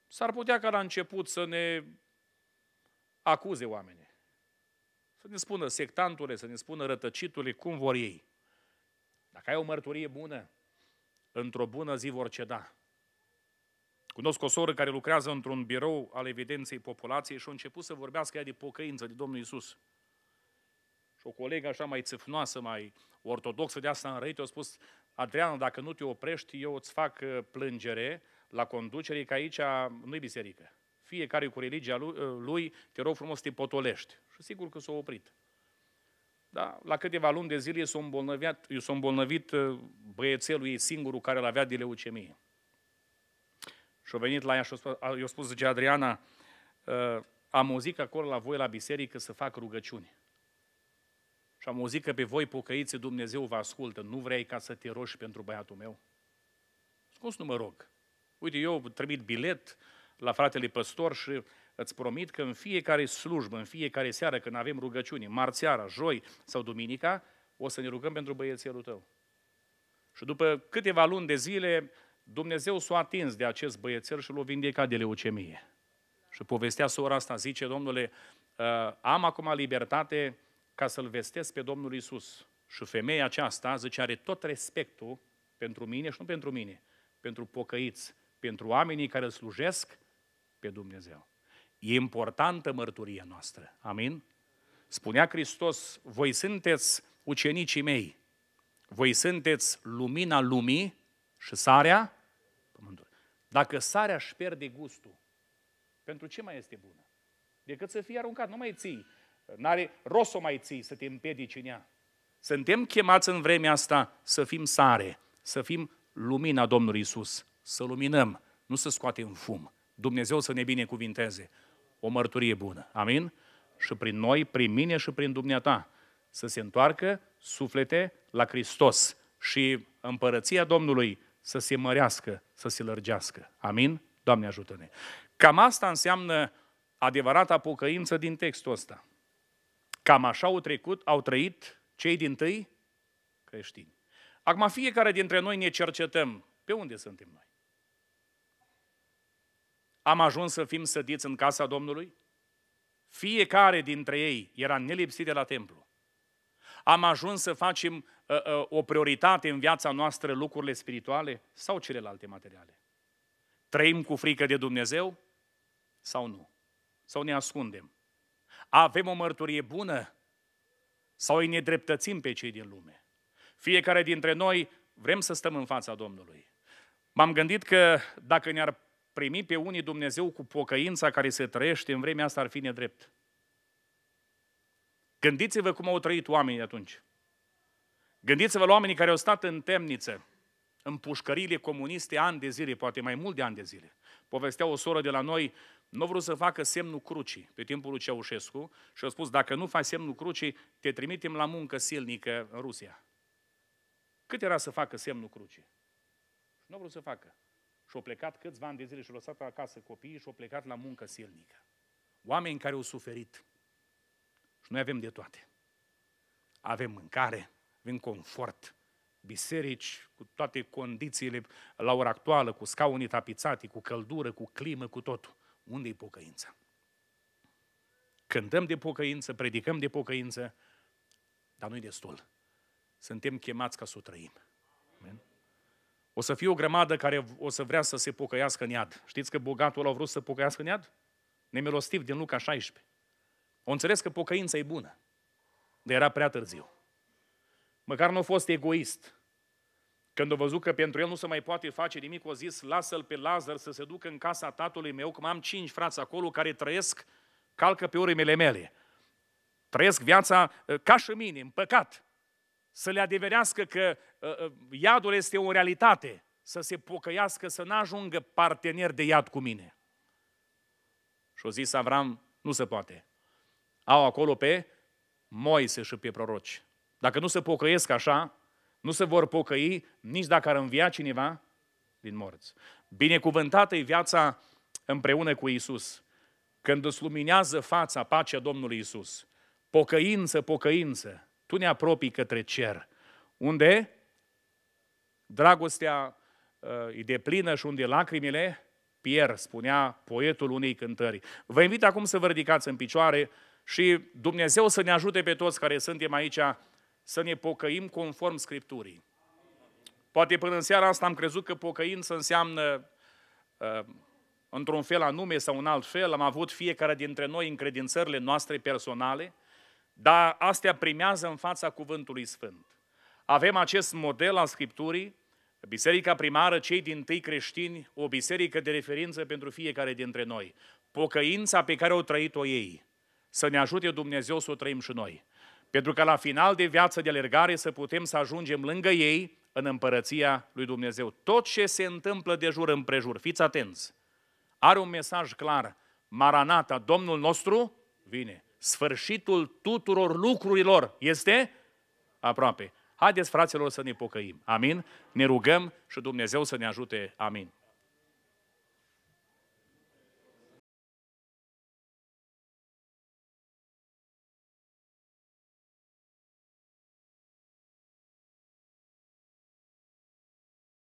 S-ar putea ca la început să ne acuze oamenii. Să ne spună sectantule, să ne spună rătăcitule, cum vor ei. Dacă ai o mărturie bună, într-o bună zi vor ceda. Cunosc o soră care lucrează într-un birou al evidenței populației și a început să vorbească ea de pocăință, de Domnul Isus. Și o colegă așa mai țâfnoasă, mai ortodoxă de asta în răit, a spus, Adrian, dacă nu te oprești, eu îți fac uh, plângere la conducere, că aici nu e biserică. Fiecare cu religia uh, lui, te rog frumos, te potolești. Și sigur că s-a oprit. Da? La câteva luni de zile i s-a îmbolnăvit, i s-a îmbolnăvit băiețelul ei singurul care l-avea de leucemie. Și au venit la ea și i-a spus, zice, Adriana, ă, am auzit că acolo la voi la biserică să fac rugăciuni. Și am auzit că pe voi, pocăiți, Dumnezeu vă ascultă. Nu vrei ca să te rogi pentru băiatul meu? Scos nu mă rog. Uite, eu trimit bilet la fratele păstor și îți promit că în fiecare slujbă, în fiecare seară, când avem rugăciuni, marțiara, joi sau duminica, o să ne rugăm pentru băiețelul tău. Și după câteva luni de zile, Dumnezeu s-a atins de acest băiețel și l-a vindecat de leucemie. Și povestea sora asta, zice, domnule, uh, am acum libertate ca să-L vestesc pe Domnul Isus. Și femeia aceasta, zice, are tot respectul pentru mine și nu pentru mine, pentru pocăiți, pentru oamenii care slujesc pe Dumnezeu. E importantă mărturia noastră. Amin? Spunea Hristos, voi sunteți ucenicii mei, voi sunteți lumina lumii și sarea dacă sarea își pierde gustul, pentru ce mai este bună? Decât să fie aruncat, nu mai ții. N-are rost să mai ții, să te împiedici în ea. Suntem chemați în vremea asta să fim sare, să fim lumina Domnului Isus, să luminăm, nu să scoatem fum. Dumnezeu să ne binecuvinteze. O mărturie bună. Amin? Și prin noi, prin mine și prin dumneata. Să se întoarcă suflete la Hristos și împărăția Domnului să se mărească, să se lărgească. Amin? Doamne ajută-ne! Cam asta înseamnă adevărata pocăință din textul ăsta. Cam așa au trecut, au trăit cei din tâi creștini. Acum fiecare dintre noi ne cercetăm pe unde suntem noi. Am ajuns să fim sădiți în casa Domnului? Fiecare dintre ei era nelipsit de la templu. Am ajuns să facem uh, uh, o prioritate în viața noastră lucrurile spirituale sau celelalte materiale? Trăim cu frică de Dumnezeu sau nu? Sau ne ascundem? Avem o mărturie bună sau îi nedreptățim pe cei din lume? Fiecare dintre noi vrem să stăm în fața Domnului. M-am gândit că dacă ne-ar primi pe unii Dumnezeu cu pocăința care se trăiește în vremea asta ar fi nedrept. Gândiți-vă cum au trăit oamenii atunci. Gândiți-vă la oamenii care au stat în temniță, în pușcările comuniste ani de zile, poate mai mult de ani de zile. Povestea o soră de la noi, nu a vrut să facă semnul crucii pe timpul lui Ceaușescu și a spus, dacă nu faci semnul crucii, te trimitem la muncă silnică în Rusia. Cât era să facă semnul crucii? Nu a vrut să facă. Și-au plecat câțiva ani de zile și-au lăsat acasă copiii și-au plecat la muncă silnică. Oameni care au suferit. Și noi avem de toate. Avem mâncare, avem confort, biserici cu toate condițiile la ora actuală, cu scaunii tapizate, cu căldură, cu climă, cu totul. Unde e pocăința? Cântăm de pocăință, predicăm de pocăință, dar nu-i destul. Suntem chemați ca să o trăim. Amen? O să fie o grămadă care o să vrea să se pocăiască în iad. Știți că bogatul a vrut să pocăiască în iad? Nemilostiv din Luca 16. O înțeles că pocăința e bună, dar era prea târziu. Măcar nu a fost egoist. Când a văzut că pentru el nu se mai poate face nimic, o zis, lasă-l pe Lazar să se ducă în casa tatălui meu, că am cinci frați acolo care trăiesc, calcă pe urmele mele. Trăiesc viața ă, ca și mine, în păcat. Să le adeverească că ă, ă, iadul este o realitate, să se pocăiască, să n-ajungă partener de iad cu mine. Și o zis Avram, nu se poate au acolo pe Moise și pe proroci. Dacă nu se pocăiesc așa, nu se vor pocăi nici dacă ar învia cineva din morți. Binecuvântată e viața împreună cu Isus. Când îți luminează fața pacea Domnului Isus. Pocăință, pocăință, tu ne apropii către cer. Unde dragostea uh, e plină și unde lacrimile pier, spunea poetul unei cântări. Vă invit acum să vă ridicați în picioare, și Dumnezeu să ne ajute pe toți care suntem aici să ne pocăim conform Scripturii. Poate până în seara asta am crezut că pocăință înseamnă uh, într-un fel anume sau un alt fel, am avut fiecare dintre noi încredințările noastre personale, dar astea primează în fața Cuvântului Sfânt. Avem acest model al Scripturii, Biserica primară, cei din tâi creștini, o biserică de referință pentru fiecare dintre noi. Pocăința pe care o trăit-o ei, să ne ajute Dumnezeu să o trăim și noi. Pentru că la final de viață de alergare să putem să ajungem lângă ei în împărăția lui Dumnezeu. Tot ce se întâmplă de jur împrejur, fiți atenți, are un mesaj clar. Maranata, Domnul nostru, vine. Sfârșitul tuturor lucrurilor este aproape. Haideți, fraților, să ne pocăim. Amin? Ne rugăm și Dumnezeu să ne ajute. Amin.